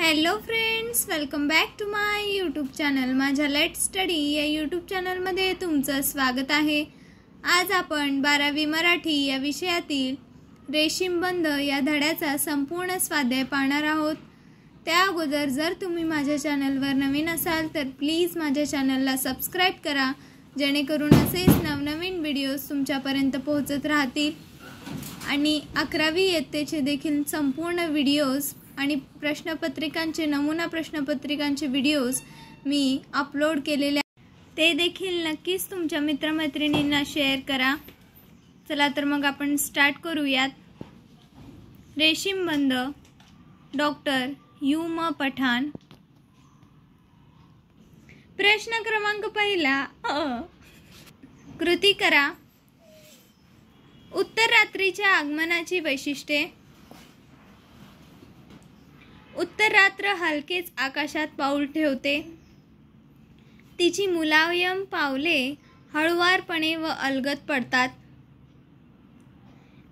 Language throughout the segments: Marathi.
hello friends welcome back to my YouTube channel माझ्या लेट स्टडी या यूट्यूब चॅनलमध्ये तुमचं स्वागत आहे आज आपण बारावी मराठी या विषयातील रेशीमबंद या धड्याचा संपूर्ण स्वाध्याय पाहणार आहोत त्या अगोदर जर तुम्ही माझ्या चॅनलवर नवीन असाल तर प्लीज माझ्या चॅनलला सबस्क्राईब करा जेणेकरून असेच नवनवीन व्हिडिओज तुमच्यापर्यंत पोहोचत राहतील आणि अकरावी इयत्तेचे देखील संपूर्ण व्हिडिओज आणि प्रश्नपत्रिकांचे नमुना प्रश्नपत्रिकांचे व्हिडिओज मी अपलोड केलेले ते देखील नक्कीच तुमच्या मित्रमैत्रिणींना शेअर करा चला तर मग आपण स्टार्ट करूयात बंद डॉक्टर यू म पठाण प्रश्न क्रमांक पहिला कृती करा उत्तर रात्रीच्या आगमनाची वैशिष्ट्ये उत्तर रात्र हलकेच आकाशात पाऊल ठेवते तिची मुलायम पावले हळुवारपणे व अलगत पडतात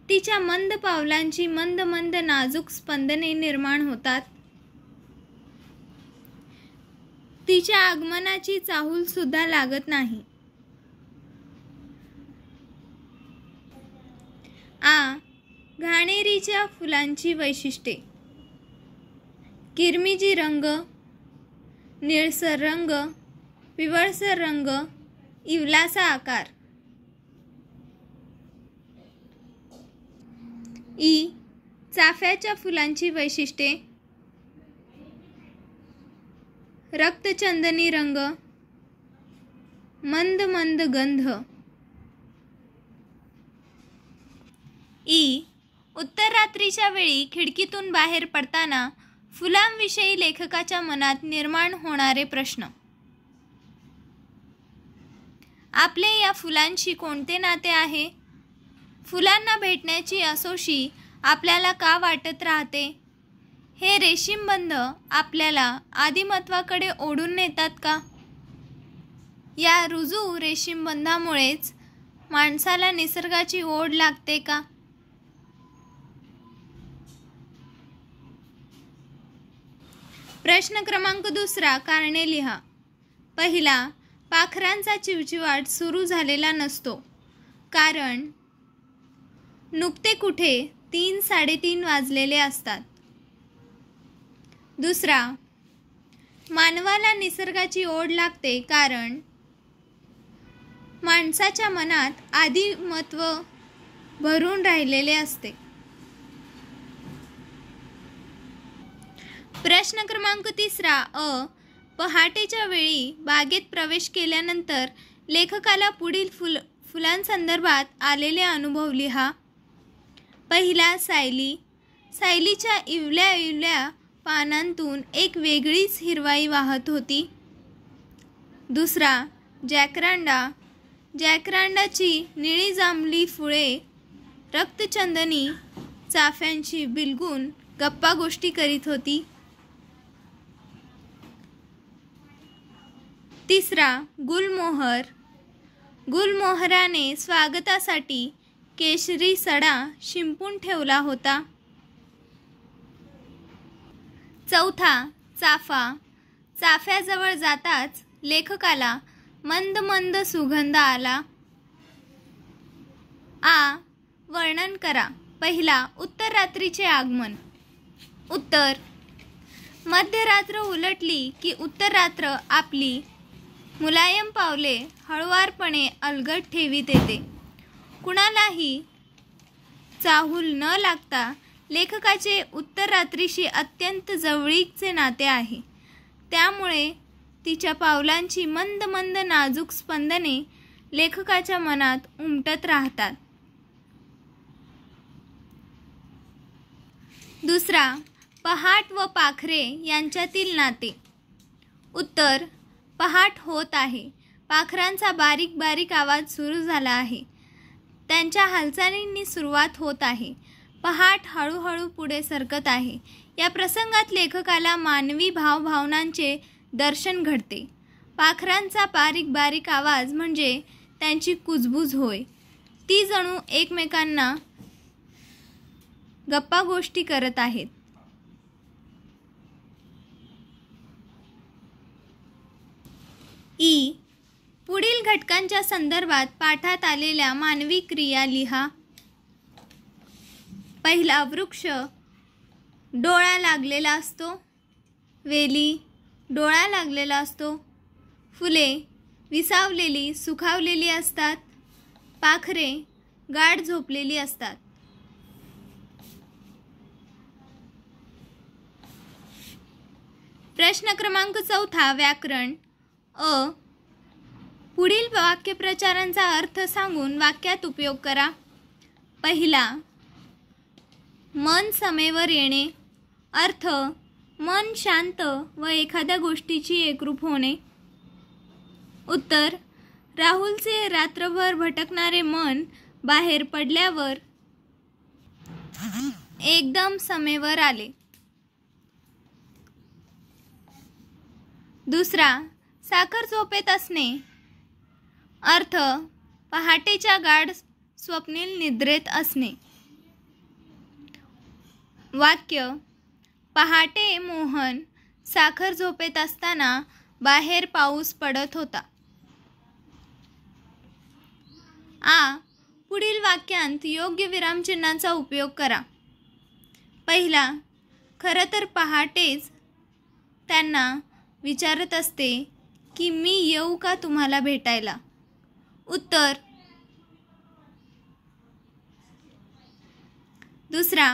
तिच्या मंद पावलांची मंद मंद नाजूक स्पंदने निर्माण होतात तिच्या आगमनाची चाहूल सुद्धा लागत नाही आ घाणेरीच्या फुलांची वैशिष्ट्ये किरमिजी रंग निळसर रंग पिवळसर रंग इवलासा आकार ई चाफ्याच्या फुलांची वैशिष्ट्ये रक्तचंदनी रंग मंद मंद गंध ई उत्तर रात्रीच्या वेळी खिडकीतून बाहेर पडताना फुलांविषयी लेखकाच्या मनात निर्माण होणारे प्रश्न आपले या फुलांशी कोणते नाते आहे फुलांना भेटण्याची असोशी आपल्याला का वाटत राहते हे रेशीमबंध आपल्याला आदिमत्वाकडे ओढून नेतात का या रुजू रेशीमबंधामुळेच माणसाला निसर्गाची ओढ लागते का प्रश्न क्रमांक दुसरा कारणे लिहा पहिला पाखरांचा चिवचिवाट सुरू झालेला नसतो कारण नुकते कुठे तीन साडेतीन वाजलेले असतात दुसरा मानवाला निसर्गाची ओढ लागते कारण माणसाच्या मनात आदिमत्व भरून राहिलेले असते प्रश्न क्रमांक तिसरा अ पहाटेच्या वेळी बागेत प्रवेश केल्यानंतर लेखकाला पुढील फुल फुलांसंदर्भात आलेले अनुभव लिहा पहिला सायली सायलीच्या इवल्या इवल्या पानांतून एक वेगळीच हिरवाई वाहत होती दुसरा जॅकरांडा जॅकरांडाची निळी जांभली फुळे रक्तचंदनी चाफ्यांची बिलगून गप्पा गोष्टी करीत होती तिसरा गुलमोहर गुलमोहराने स्वागतासाठी केशरी सडा शिंपून ठेवला होता चौथा चाफा चाफ्याजवळ जाताच लेखकाला मंद मंद सुगंध आला आ वर्णन करा पहिला उत्तर रात्रीचे आगमन उत्तर मध्यरात्र उलटली की उत्तर रात्र आपली मुलायम पावले हळुवारपणे अलगट ठेवीत येते कुणालाही चाहूल न लागता लेखकाचे उत्तर रात्रीशी अत्यंत जवळीकचे नाते आहे त्यामुळे तिच्या पावलांची मंद मंद नाजूक स्पंदने लेखकाच्या मनात उमटत राहतात दुसरा पहाट व पाखरे यांच्यातील नाते उत्तर पहाट होत आहे पाखरांचा बारीक बारीक आवाज सुरू झाला आहे त्यांच्या हालचालींनी सुरुवात होत आहे पहाट हळूहळू पुढे सरकत आहे या प्रसंगात लेखकाला मानवी भावभावनांचे दर्शन घडते पाखरांचा बारीक बारीक आवाज म्हणजे त्यांची कुजबूज होय ती जणू एकमेकांना गप्पा गोष्टी करत आहेत ई पुढील घटकांच्या संदर्भात पाठात आलेल्या मानवी क्रिया लिहा पहिला वृक्ष डोळा लागलेला असतो वेली डोळा लागलेला असतो फुले विसावलेली सुखावलेली असतात पाखरे गाढ झोपलेली असतात प्रश्न क्रमांक चौथा व्याकरण अ पुढील वाक्यप्रचारांचा अर्थ सांगून वाक्यात उपयोग करा पहिला मन समेवर येणे अर्थ मन शांत व एखाद्या गोष्टीची एकरूप होणे उत्तर राहुलचे रात्रभर भटकणारे मन बाहेर पडल्यावर एकदम समेवर आले दुसरा साखर झोपेत असणे अर्थ पहाटेच्या गाढ स्वप्नील निद्रेत असणे वाक्य पहाटे मोहन साखर झोपेत असताना बाहेर पाऊस पडत होता आ पुढील वाक्यांत योग्य विरामचिन्हांचा उपयोग करा पहिला खरं तर पहाटेच त्यांना विचारत असते की मी येऊ का तुम्हाला भेटायला उत्तर दुसरा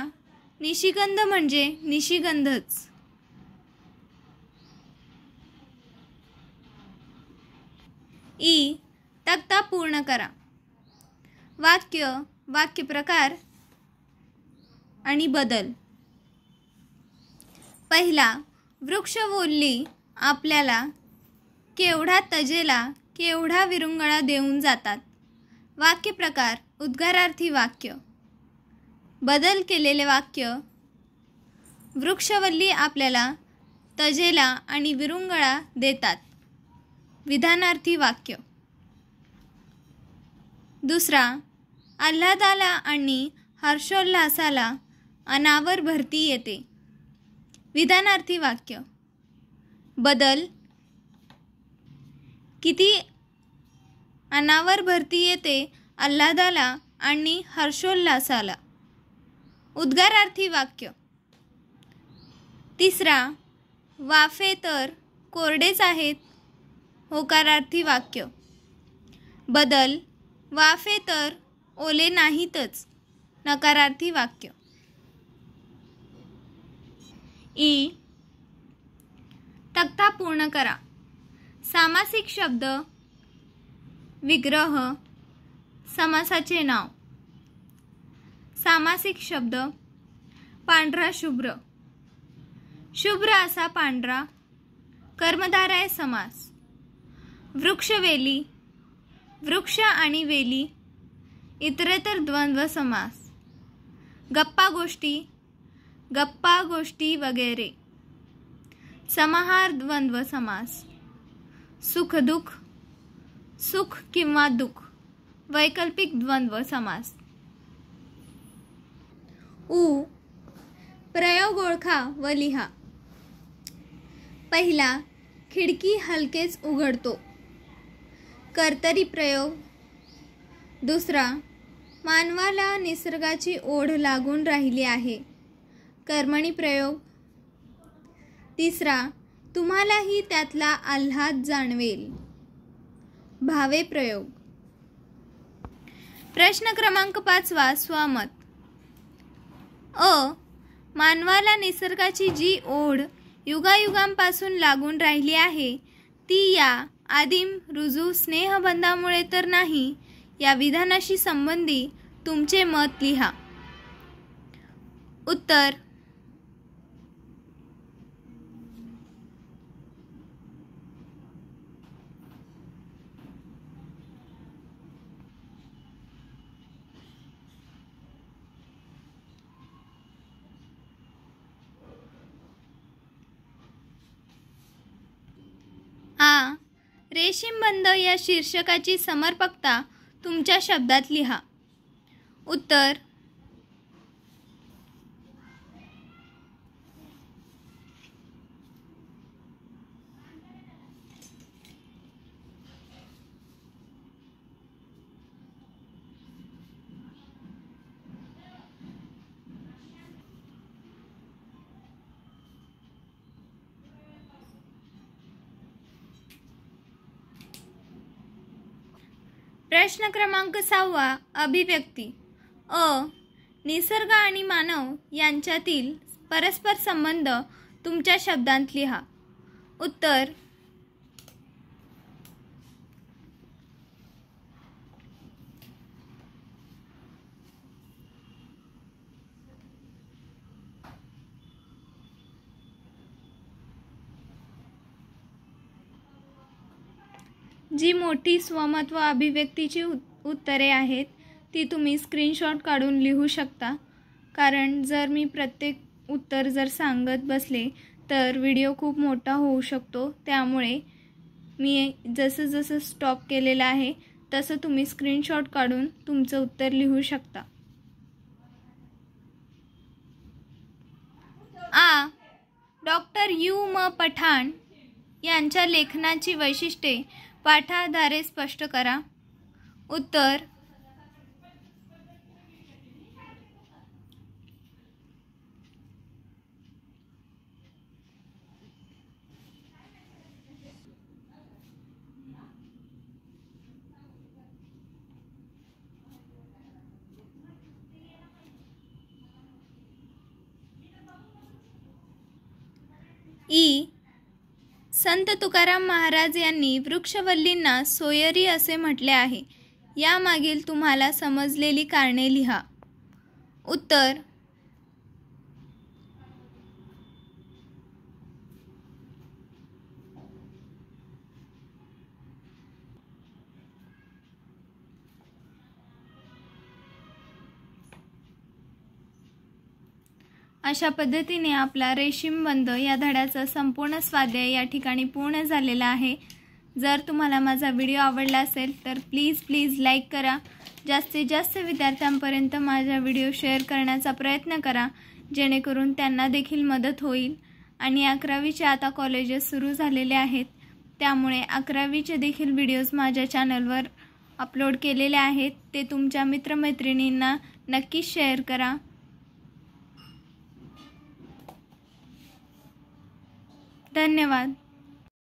निशिगंध म्हणजे निशिगंधच ई तक्ता पूर्ण करा वाक्य वाक्य प्रकार आणि बदल पहिला वृक्ष बोलली आपल्याला केवढा तजेला केवढा विरुंगळा देऊन जातात वाक्यप्रकार उद्गारार्थी वाक्य बदल केलेले वाक्य वृक्षवल्ली आपल्याला तजेला आणि विरुंगळा देतात विधानार्थी वाक्य दुसरा आल्हादाला आणि हर्षोल्लासाला अनावर भरती येते विधानार्थी वाक्य बदल किती अनावर भरती येते आल्हादाला आणि हर्षोल्लासाला उद्गारार्थी वाक्य तिसरा वाफे तर कोरडेच आहेत होकारार्थी वाक्य बदल वाफे तर ओले नाहीतच नकारार्थी वाक्य ई तक्ता पूर्ण करा सामासिक शब्द विग्रह समासाचे नाव सामासिक शब्द पांढरा शुभ्र शुभ्र असा पांढरा कर्मधाराय समास वृक्षवेली वृक्ष आणि वेली इतरेतर द्वंद्व समास गप्पा गोष्टी गप्पा गोष्टी वगैरे समाहार द्वंद्व समास सुख दुख सुख किंवा दुःख वैकल्पिक द्वंद्व समास उ प्रयोग ओळखा व लिहा पहिला खिडकी हलकेच उघडतो कर्तरी प्रयोग दुसरा मानवाला निसर्गाची ओढ लागून राहिली आहे कर्मणी प्रयोग तिसरा तुम्हालाही त्यातला आल्हाद जाणवेल भावे प्रयोग प्रश्न क्रमांक पाचवा स्वामत अ मानवाला निसर्गाची जी ओढ युगायुगांपासून लागून राहिली आहे ती या आदिम रुजू स्नेहबंधामुळे तर नाही या विधानाशी संबंधी तुमचे मत लिहा उत्तर रेशीम बंद या शीर्षकाची समर्पकता तुमच्या शब्दात लिहा उत्तर प्रश्न क्रमांक सहावा अभिव्यक्ती अ निसर्ग आणि मानव यांच्यातील परस्पर संबंध तुमच्या शब्दांत लिहा उत्तर जी मोठी स्वमत व अभिव्यक्तीची उत्तरे आहेत ती तुम्ही स्क्रीनशॉट काढून लिहू शकता कारण जर मी प्रत्येक उत्तर जर सांगत बसले तर व्हिडिओ खूप मोठा होऊ शकतो त्यामुळे मी जसं जसं स्टॉप केलेलं आहे तसं तुम्ही स्क्रीनशॉट काढून तुमचं उत्तर लिहू शकता आ डॉक्टर यू म पठाण यांच्या लेखनाची वैशिष्ट्ये पाठाधारे स्पष्ट करा उत्तर ई संत तुकाराम महाराज यांनी वृक्षवल्लींना सोयरी असे म्हटले आहे यामागील तुम्हाला समजलेली कारणे लिहा उत्तर अशा पद्धतीने आपला रेशीम बंद या धड्याचा संपूर्ण स्वाध्याय या ठिकाणी पूर्ण झालेला आहे जर तुम्हाला माझा व्हिडिओ आवडला असेल तर प्लीज प्लीज लाईक करा जास्तीत जास्त विद्यार्थ्यांपर्यंत माझा व्हिडिओ शेअर करण्याचा प्रयत्न करा जेणेकरून त्यांना देखील मदत होईल आणि अकरावीचे आता कॉलेजेस सुरू झालेले आहेत त्यामुळे अकरावीचे देखील व्हिडिओज माझ्या चॅनलवर अपलोड केलेले आहेत ते तुमच्या मित्रमैत्रिणींना नक्कीच शेअर करा धन्यवाद